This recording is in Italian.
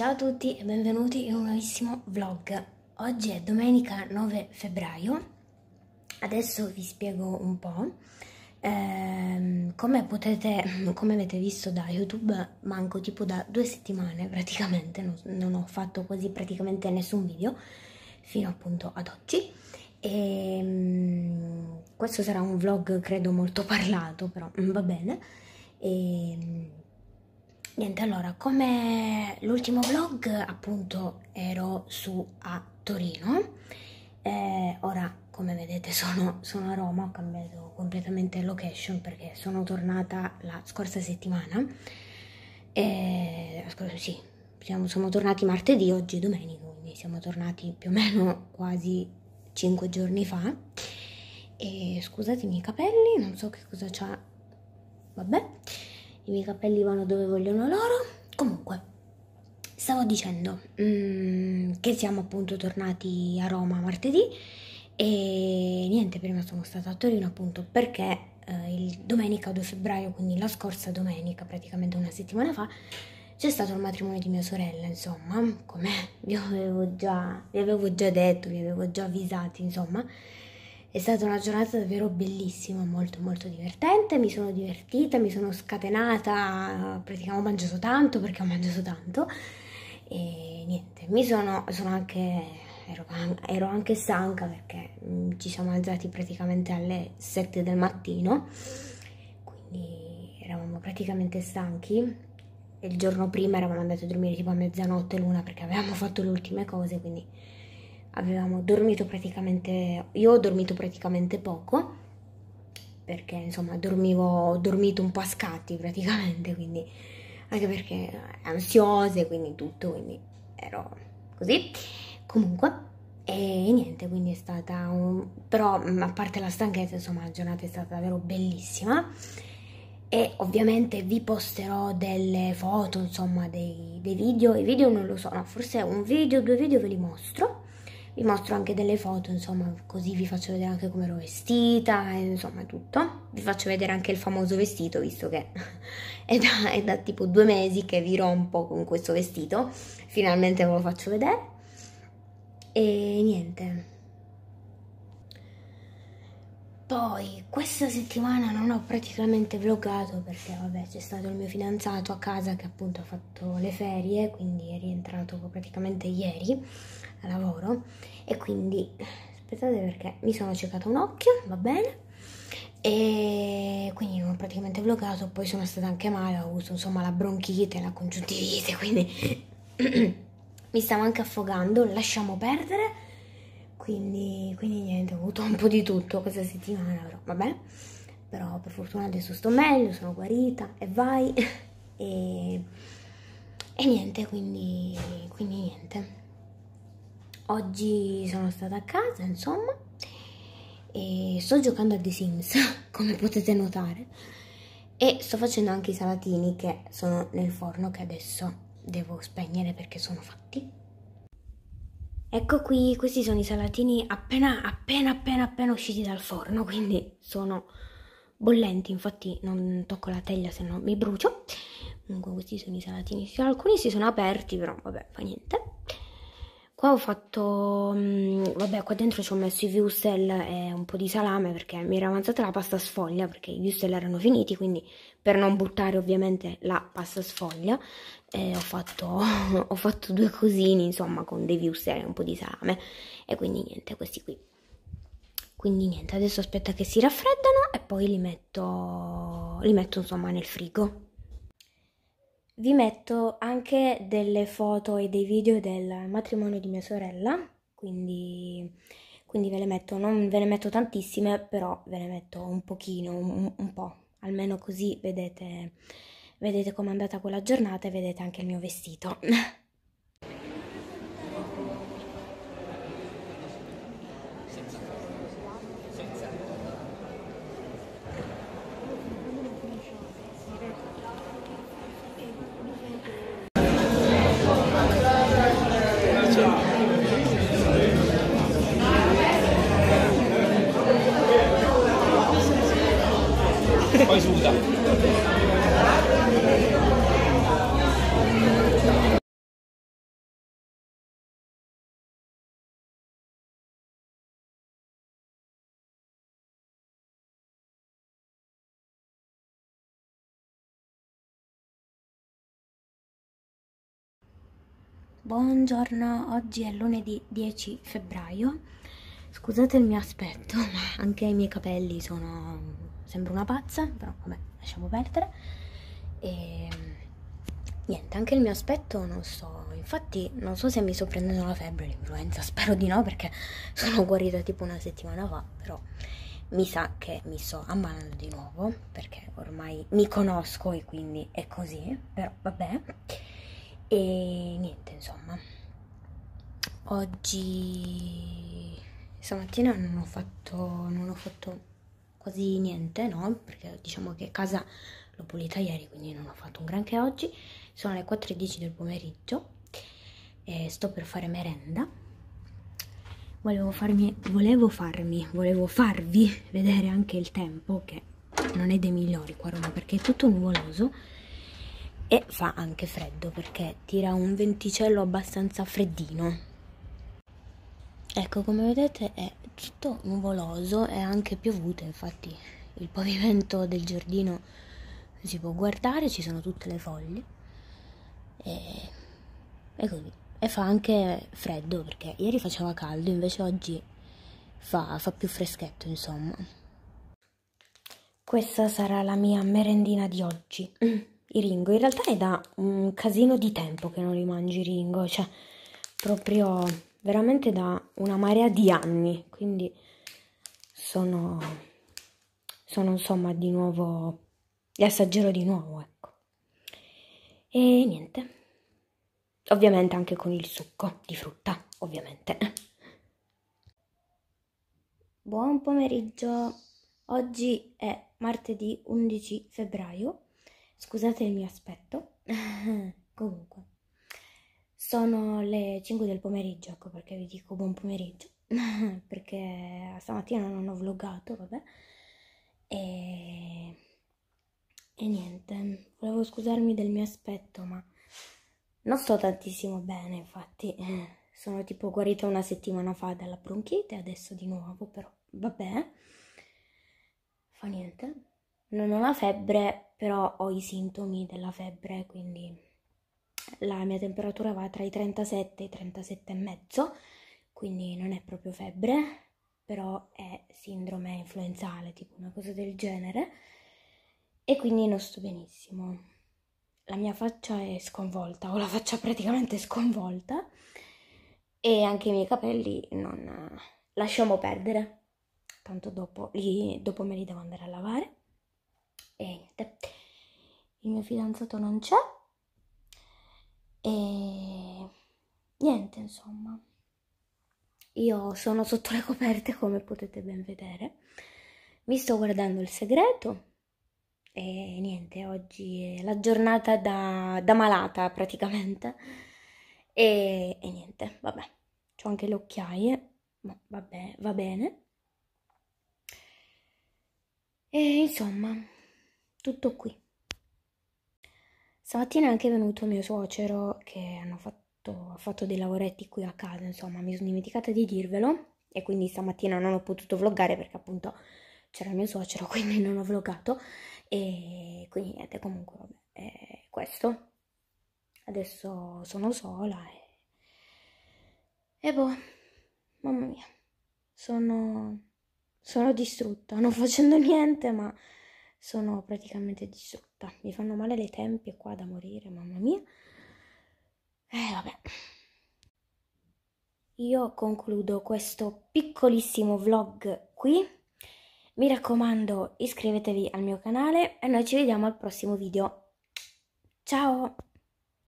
Ciao a tutti e benvenuti in un nuovissimo vlog. Oggi è domenica 9 febbraio, adesso vi spiego un po'. Eh, come potete, come avete visto da YouTube, manco tipo da due settimane praticamente, non, non ho fatto quasi praticamente nessun video fino appunto ad oggi. E, ehm, questo sarà un vlog credo molto parlato, però mm, va bene. E, ehm, Niente, allora, come l'ultimo vlog, appunto, ero su a Torino. Eh, ora, come vedete, sono, sono, a Roma, ho cambiato completamente location perché sono tornata la scorsa settimana. Eh, scorsa, sì, siamo, siamo tornati martedì, oggi è domenica, quindi siamo tornati più o meno quasi 5 giorni fa. E scusatemi i capelli, non so che cosa c'ha... Vabbè i miei capelli vanno dove vogliono loro. Comunque, stavo dicendo mm, che siamo appunto tornati a Roma martedì e niente, prima sono stata a Torino appunto perché eh, il domenica 2 febbraio, quindi la scorsa domenica, praticamente una settimana fa, c'è stato il matrimonio di mia sorella, insomma, come vi avevo già, vi avevo già detto, vi avevo già avvisati, insomma. È stata una giornata davvero bellissima, molto molto divertente, mi sono divertita, mi sono scatenata, praticamente ho mangiato tanto perché ho mangiato tanto e niente, mi sono, sono anche, ero, ero, anche stanca perché mm, ci siamo alzati praticamente alle 7 del mattino, quindi eravamo praticamente stanchi e il giorno prima eravamo andati a dormire tipo a mezzanotte l'una perché avevamo fatto le ultime cose, quindi avevamo dormito praticamente, io ho dormito praticamente poco, perché insomma dormivo, ho dormito un po' a scatti praticamente, quindi anche perché ansiose, quindi tutto, quindi ero così. Comunque, e niente, quindi è stata un... però a parte la stanchezza, insomma la giornata è stata davvero bellissima e ovviamente vi posterò delle foto, insomma dei, dei video, i video non lo so, no, forse un video, due video ve li mostro vi mostro anche delle foto, insomma, così vi faccio vedere anche come ero vestita, e, insomma tutto. Vi faccio vedere anche il famoso vestito, visto che è da, è da tipo due mesi che vi rompo con questo vestito. Finalmente ve lo faccio vedere. E niente, poi, questa settimana non ho praticamente vloggato perché, vabbè, c'è stato il mio fidanzato a casa che appunto ha fatto le ferie, quindi è rientrato praticamente ieri a lavoro e quindi, aspettate perché mi sono cercata un occhio, va bene? E quindi non ho praticamente vloggato, poi sono stata anche male, ho avuto insomma la bronchite, la congiuntivite, quindi mi stavo anche affogando, lasciamo perdere quindi, quindi niente, ho avuto un po' di tutto questa settimana, però vabbè, però per fortuna adesso sto meglio, sono guarita e vai, e, e niente, quindi, quindi niente. Oggi sono stata a casa, insomma, e sto giocando a The Sims, come potete notare, e sto facendo anche i salatini che sono nel forno che adesso devo spegnere perché sono fatti Ecco qui, questi sono i salatini appena, appena, appena, appena usciti dal forno, quindi sono bollenti, infatti non tocco la teglia se no mi brucio. Comunque questi sono i salatini, alcuni si sono aperti però vabbè fa niente. Qua ho fatto, mm, vabbè qua dentro ci ho messo i wurstel e un po' di salame perché mi era avanzata la pasta sfoglia perché i wurstel erano finiti quindi per non buttare ovviamente la pasta sfoglia eh, ho, fatto, ho, fatto, due cosini insomma con dei wurstel e un po' di salame e quindi niente questi qui. Quindi niente adesso aspetta che si raffreddano e poi li metto, li metto insomma nel frigo. Vi metto anche delle foto e dei video del matrimonio di mia sorella, quindi, quindi ve le metto, non ve ne metto tantissime, però ve ne metto un pochino, un, un po', almeno così vedete, vedete com'è andata quella giornata e vedete anche il mio vestito. Buongiorno, oggi è lunedì 10 febbraio. Scusate il mio aspetto, ma anche i miei capelli sono... sembro una pazza, però vabbè, lasciamo perdere. E niente, anche il mio aspetto non so, infatti non so se mi sto prendendo la febbre, l'influenza, spero di no perché sono guarita tipo una settimana fa, però mi sa che mi sto ammalando di nuovo perché ormai mi conosco e quindi è così, però vabbè e niente insomma oggi stamattina non ho fatto non ho fatto quasi niente no perché diciamo che casa l'ho pulita ieri quindi non ho fatto un granché oggi sono le 4.10 del pomeriggio e sto per fare merenda volevo farmi volevo farmi volevo farvi vedere anche il tempo che non è dei migliori qua a Roma perché è tutto nuvoloso e fa anche freddo perché tira un venticello abbastanza freddino. Ecco, come vedete è tutto nuvoloso è anche piovuto, infatti il pavimento del giardino si può guardare, ci sono tutte le foglie e, e così. E fa anche freddo perché ieri faceva caldo, invece oggi fa, fa più freschetto, insomma. Questa sarà la mia merendina di oggi. i Ringo. In realtà è da un casino di tempo che non li mangi i Ringo, cioè proprio veramente da una marea di anni, quindi sono, sono insomma di nuovo, li assaggerò di nuovo, ecco. E niente, ovviamente anche con il succo di frutta, ovviamente. Buon pomeriggio, oggi è martedì 11 febbraio Scusate il mio aspetto. Comunque, sono le 5 del pomeriggio, ecco perché vi dico buon pomeriggio, perché stamattina non ho vloggato, vabbè. E... e niente, volevo scusarmi del mio aspetto, ma non sto tantissimo bene, infatti. Sono tipo guarita una settimana fa dalla bronchite, adesso di nuovo, però vabbè, fa niente non ho la febbre, però ho i sintomi della febbre, quindi la mia temperatura va tra i 37 e i 37 e mezzo, quindi non è proprio febbre, però è sindrome influenzale, tipo una cosa del genere, e quindi non sto benissimo. La mia faccia è sconvolta, ho la faccia praticamente sconvolta e anche i miei capelli non... lasciamo perdere, tanto dopo, li, dopo me li devo andare a lavare e niente. Il mio fidanzato non c'è e niente, insomma. Io sono sotto le coperte, come potete ben vedere. Mi sto guardando il segreto e niente, oggi è la giornata da, da malata praticamente. E, e niente, vabbè, ho anche le occhiaie, ma vabbè, va bene. E insomma, tutto qui. Stamattina è anche venuto mio suocero che fatto, ha fatto dei lavoretti qui a casa, insomma, mi sono dimenticata di dirvelo e quindi stamattina non ho potuto vloggare perché appunto c'era mio suocero, quindi non ho vloggato e quindi niente, comunque vabbè, è questo. Adesso sono sola e... e boh, mamma mia, sono, sono distrutta, non facendo niente ma sono praticamente distrutta. Mi fanno male le tempie qua da morire, mamma mia. Eh, vabbè. Io concludo questo piccolissimo vlog qui. Mi raccomando, iscrivetevi al mio canale e noi ci vediamo al prossimo video. Ciao!